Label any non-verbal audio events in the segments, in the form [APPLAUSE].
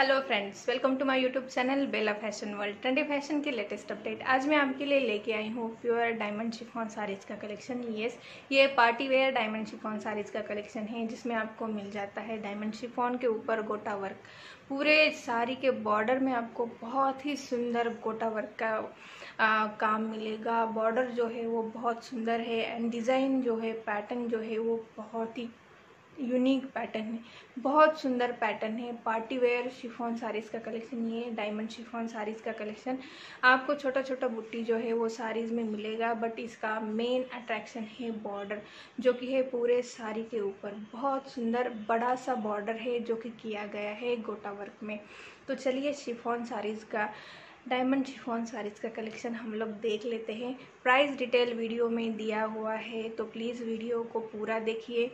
hello friends welcome to my YouTube channel Bella fashion world trendy fashion की latest update आज मैं आपके लिए लेके आई हूँ प्योर डायमंड शिफॉन सारीज़ का कलेक्शन येस ये party wear diamond chiffon saris का कलेक्शन है जिसमें आपको मिल जाता है डायमंड शिफॉन के ऊपर गोटा वर्क पूरे साड़ी के बॉर्डर में आपको बहुत ही सुंदर गोटा वर्क का आ, काम मिलेगा बॉर्डर जो है वो बहुत सुंदर है एंड डिज़ाइन जो है पैटर्न जो है वो बहुत ही यूनिक पैटर्न है बहुत सुंदर पैटर्न है पार्टी वेयर शिफॉन साड़ीज़ का कलेक्शन ये डायमंड शिफॉन साड़ीज़ का कलेक्शन आपको छोटा छोटा बुट्टी जो है वो साड़ीज़ में मिलेगा बट इसका मेन अट्रैक्शन है बॉर्डर जो कि है पूरे साड़ी के ऊपर बहुत सुंदर बड़ा सा बॉर्डर है जो कि किया गया है गोटा वर्क में तो चलिए शिफॉन साड़ीज़ का डायमंड शिफॉन साड़ीज़ का कलेक्शन हम लोग देख लेते हैं प्राइस डिटेल वीडियो में दिया हुआ है तो प्लीज़ वीडियो को पूरा देखिए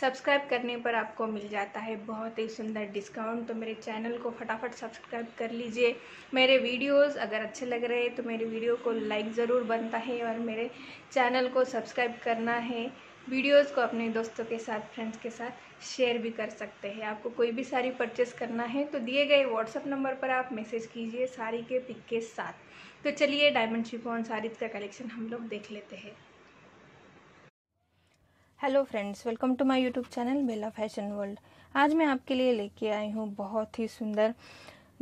सब्सक्राइब करने पर आपको मिल जाता है बहुत ही सुंदर डिस्काउंट तो मेरे चैनल को फटाफट सब्सक्राइब कर लीजिए मेरे वीडियोस अगर अच्छे लग रहे हैं तो मेरे वीडियो को लाइक ज़रूर बनता है और मेरे चैनल को सब्सक्राइब करना है वीडियोस को अपने दोस्तों के साथ फ्रेंड्स के साथ शेयर भी कर सकते हैं आपको कोई भी साड़ी परचेस करना है तो दिए गए व्हाट्सअप नंबर पर आप मैसेज कीजिए साड़ी के पिक के साथ तो चलिए डायमंड शिफॉन साड़ी का कलेक्शन हम लोग देख लेते हैं hello friends welcome to my YouTube channel Bella fashion world आज मैं आपके लिए लेके आई हूँ बहुत ही सुंदर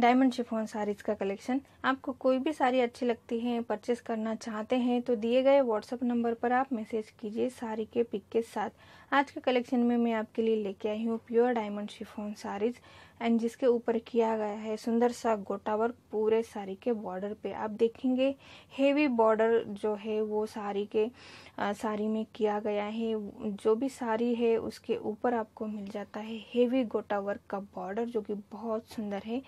डायमंड शिफॉन साड़ीज़ का कलेक्शन आपको कोई भी साड़ी अच्छी लगती है परचेस करना चाहते हैं तो दिए गए व्हाट्सअप नंबर पर आप मैसेज कीजिए साड़ी के पिक के साथ आज के कलेक्शन में मैं आपके लिए लेके आई हूँ pure diamond chiffon saris and जिसके ऊपर किया गया है सुंदर सा गोटा वर्क पूरे साड़ी के बॉर्डर पे आप देखेंगे हेवी बॉर्डर जो है वो साड़ी के साड़ी में किया गया है जो भी साड़ी है उसके ऊपर आपको मिल जाता है हेवी गोटा वर्क का बॉर्डर जो कि बहुत सुंदर है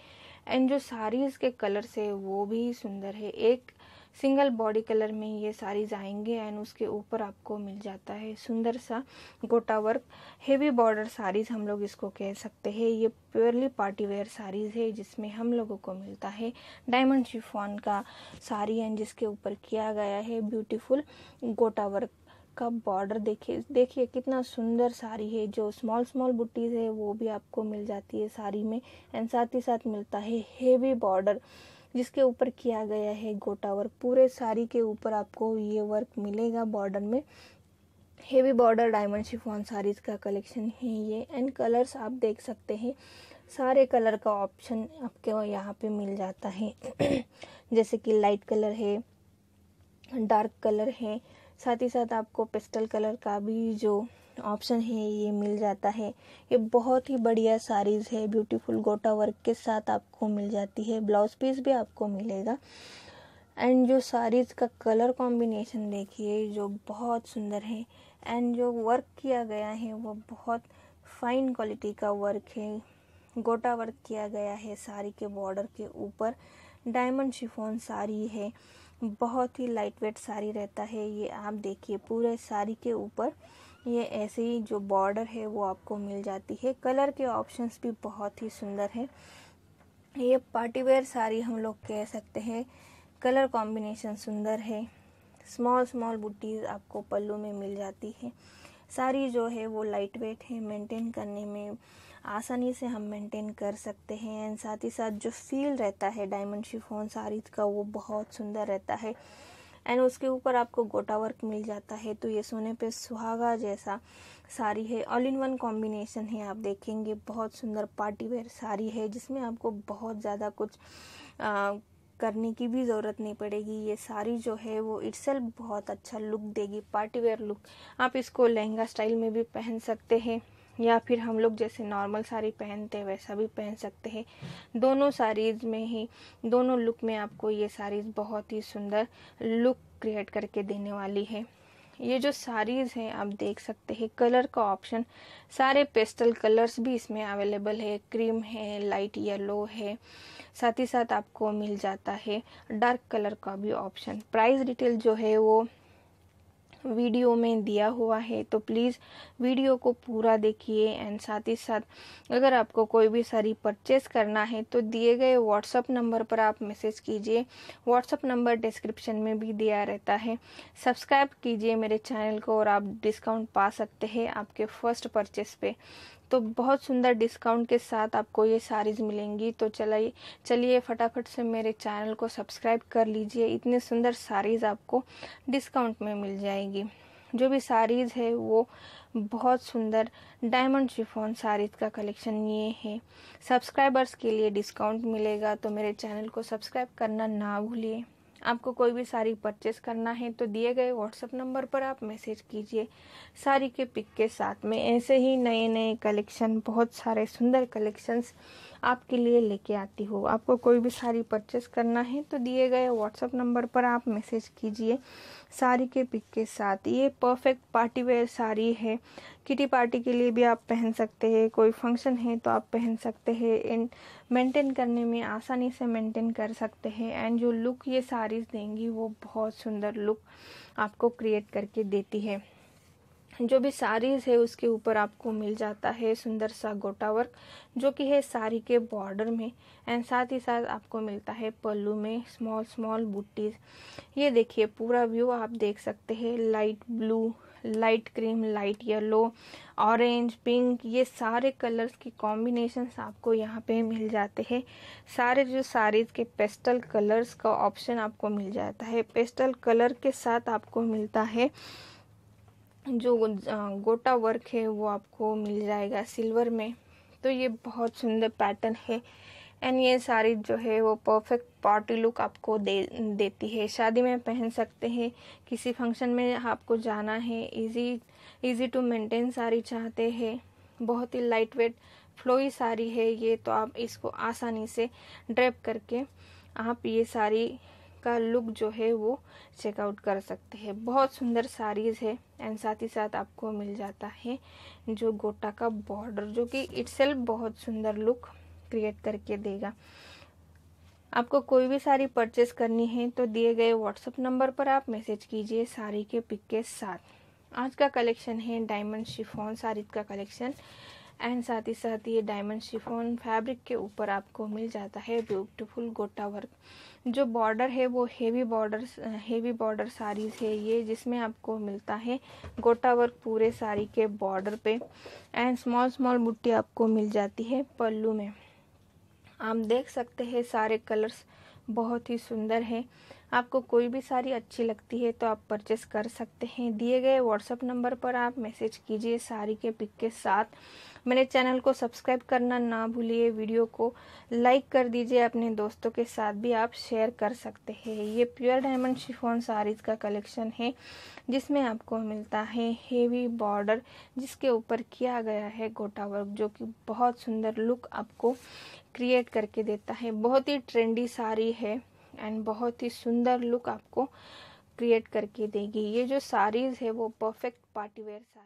एंड जो साड़ीज़ के कलर से वो भी सुंदर है एक सिंगल बॉडी कलर में ये साड़ीज आएंगे एंड उसके ऊपर आपको मिल जाता है सुंदर सा गोटा वर्क हेवी बॉर्डर साड़ीज हम लोग इसको कह सकते हैं ये प्योरली पार्टी वेयर साड़ीज है जिसमें हम लोगों को मिलता है डायमंड शिफॉन का साड़ी एंड जिसके ऊपर किया गया है ब्यूटीफुल गोटा वर्क का बॉर्डर देखिए देखिए कितना सुंदर साड़ी है जो स्मॉल स्मॉल बुटीज़ है वो भी आपको मिल जाती है साड़ी में एंड साथ ही साथ मिलता है हेवी बॉर्डर जिसके ऊपर किया गया है गोटा वर्क पूरे साड़ी के ऊपर आपको ये वर्क मिलेगा बॉर्डर में heavy border diamond chiffon saris का कलेक्शन है ये एंड कलर्स आप देख सकते हैं सारे कलर का ऑप्शन आपके यहाँ पे मिल जाता है [CLEARS THROAT] जैसे कि लाइट कलर है डार्क कलर है साथ ही साथ आपको पेस्टल कलर का भी जो ऑप्शन है ये मिल जाता है ये बहुत ही बढ़िया साड़ीज़ है ब्यूटीफुल गोटा वर्क के साथ आपको मिल जाती है ब्लाउज़ पीस भी आपको मिलेगा एंड जो साड़ीज़ का कलर कॉम्बिनेशन देखिए जो बहुत सुंदर है एंड जो वर्क किया गया है वो बहुत फाइन क्वालिटी का वर्क है गोटा वर्क किया गया है साड़ी के बॉर्डर के ऊपर डायमंड शिफोन साड़ी है बहुत ही लाइट वेट साड़ी रहता है ये आप देखिए पूरे साड़ी के ऊपर ये ऐसे ही जो बॉर्डर है वो आपको मिल जाती है कलर के ऑप्शंस भी बहुत ही सुंदर है ये पार्टीवेयर साड़ी हम लोग कह सकते हैं कलर कॉम्बिनेशन सुंदर है स्मॉल स्मॉल बुटीज़ आपको पल्लू में मिल जाती है साड़ी जो है वो लाइट वेट है मेंटेन करने में आसानी से हम मेंटेन कर सकते हैं एंड साथ ही साथ जो फील रहता है डायमंड शिफोन साड़ी का वो बहुत सुंदर रहता है एंड उसके ऊपर आपको गोटा वर्क मिल जाता है तो ये सोने पे सुहागा जैसा साड़ी है ऑल इन वन कॉम्बिनेशन है आप देखेंगे बहुत सुंदर पार्टी वेयर साड़ी है जिसमें आपको बहुत ज़्यादा कुछ आ, करने की भी ज़रूरत नहीं पड़ेगी ये साड़ी जो है वो इट्सल्फ बहुत अच्छा लुक देगी पार्टी वेयर लुक आप इसको लहंगा स्टाइल में भी पहन सकते हैं या फिर हम लोग जैसे नॉर्मल साड़ी पहनते हैं वैसा भी पहन सकते हैं दोनों साड़ीज़ में ही दोनों लुक में आपको ये साड़ीज़ बहुत ही सुंदर लुक क्रिएट करके देने वाली है ये जो साड़ीज़ हैं आप देख सकते हैं कलर का ऑप्शन सारे पेस्टल कलर्स भी इसमें अवेलेबल है क्रीम है लाइट येलो है साथ ही साथ आपको मिल जाता है डार्क कलर का भी ऑप्शन प्राइस डिटेल जो है वो वीडियो में दिया हुआ है तो प्लीज़ वीडियो को पूरा देखिए एंड साथ ही साथ अगर आपको कोई भी सारी परचेस करना है तो दिए गए व्हाट्सअप नंबर पर आप मैसेज कीजिए व्हाट्सअप नंबर डिस्क्रिप्शन में भी दिया रहता है सब्सक्राइब कीजिए मेरे चैनल को और आप डिस्काउंट पा सकते हैं आपके फर्स्ट परचेस पे तो बहुत सुंदर डिस्काउंट के साथ आपको ये साड़ीज़ मिलेंगी तो चलाइए चलिए फटाफट से मेरे चैनल को सब्सक्राइब कर लीजिए इतनी सुंदर साड़ीज़ आपको डिस्काउंट में मिल जाएगी जो भी साड़ीज़ है वो बहुत सुंदर डायमंड शिफॉन साड़ीज़ का कलेक्शन ये है सब्सक्राइबर्स के लिए डिस्काउंट मिलेगा तो मेरे चैनल को सब्सक्राइब करना ना भूलिए आपको कोई भी साड़ी परचेस करना है तो दिए गए व्हाट्सएप नंबर पर आप मैसेज कीजिए साड़ी के पिक के साथ में ऐसे ही नए नए कलेक्शन बहुत सारे सुंदर कलेक्शंस आपके लिए लेके आती हूँ आपको कोई भी साड़ी परचेस करना है तो दिए गए व्हाट्सअप नंबर पर आप मैसेज कीजिए साड़ी के पिक के साथ ये परफेक्ट पार्टी वेयर साड़ी है किटी पार्टी के लिए भी आप पहन सकते हैं कोई फंक्शन है तो आप पहन सकते हैं एंड मेंटेन करने में आसानी से मेंटेन कर सकते हैं एंड जो लुक ये साड़ीज़ देंगी वो बहुत सुंदर लुक आपको क्रिएट करके देती है जो भी साड़ीज है उसके ऊपर आपको मिल जाता है सुंदर सा गोटा वर्क जो कि है साड़ी के बॉर्डर में एंड साथ ही साथ आपको मिलता है पल्लू में स्मॉल स्मॉल बुट्टीज ये देखिए पूरा व्यू आप देख सकते हैं light blue light cream light yellow orange pink ये सारे कलर्स की कॉम्बिनेशन आपको यहाँ पे मिल जाते हैं सारे जो साड़ीज के पेस्टल कलर्स का ऑप्शन आपको मिल जाता है पेस्टल कलर के साथ आपको मिलता है जो गोटा वर्क है वो आपको मिल जाएगा सिल्वर में तो ये बहुत सुंदर पैटर्न है एंड ये साड़ी जो है वो परफेक्ट पार्टी लुक आपको दे देती है शादी में पहन सकते हैं किसी फंक्शन में आपको जाना है easy easy to maintain sari चाहते हैं बहुत ही लाइट वेट फ्लोई साड़ी है ये तो आप इसको आसानी से ड्रेप करके आप ये साड़ी का लुक जो है वो चेकआउट कर सकते हैं बहुत सुंदर साड़ीज़ है एंड साथ ही साथ आपको मिल जाता है जो गोटा का बॉर्डर जो कि इट्स बहुत सुंदर लुक क्रिएट करके देगा आपको कोई भी साड़ी परचेस करनी है तो दिए गए व्हाट्सअप नंबर पर आप मैसेज कीजिए साड़ी के पिक के साथ आज का कलेक्शन है डायमंड शिफॉन साड़ी का कलेक्शन एंड साथ ही साथ ये डायमंड शिफोन फैब्रिक के ऊपर आपको मिल जाता है ब्यूटीफुल गोटा वर्क जो बॉर्डर है वो heavy border heavy border saris है ये जिसमें आपको मिलता है गोटा वर्क पूरे साड़ी के बॉर्डर पे एंड स्मॉल स्मॉल बुट्टी आपको मिल जाती है पल्लू में आप देख सकते हैं सारे कलर्स बहुत ही सुंदर है आपको कोई भी साड़ी अच्छी लगती है तो आप परचेस कर सकते हैं दिए गए व्हाट्सएप नंबर पर आप मैसेज कीजिए साड़ी के पिक के साथ मेरे चैनल को सब्सक्राइब करना ना भूलिए वीडियो को लाइक कर दीजिए अपने दोस्तों के साथ भी आप शेयर कर सकते हैं ये प्योर डायमंड शिफोन साड़ीज़ का कलेक्शन है जिसमें आपको मिलता है हेवी बॉर्डर जिसके ऊपर किया गया है गोटा वर्क जो कि बहुत सुंदर लुक आपको क्रिएट करके देता है बहुत ही ट्रेंडी साड़ी है एंड बहुत ही सुंदर लुक आपको क्रिएट करके देगी ये जो साड़ीज़ है वो परफेक्ट पार्टीवेयर सारी साड़ी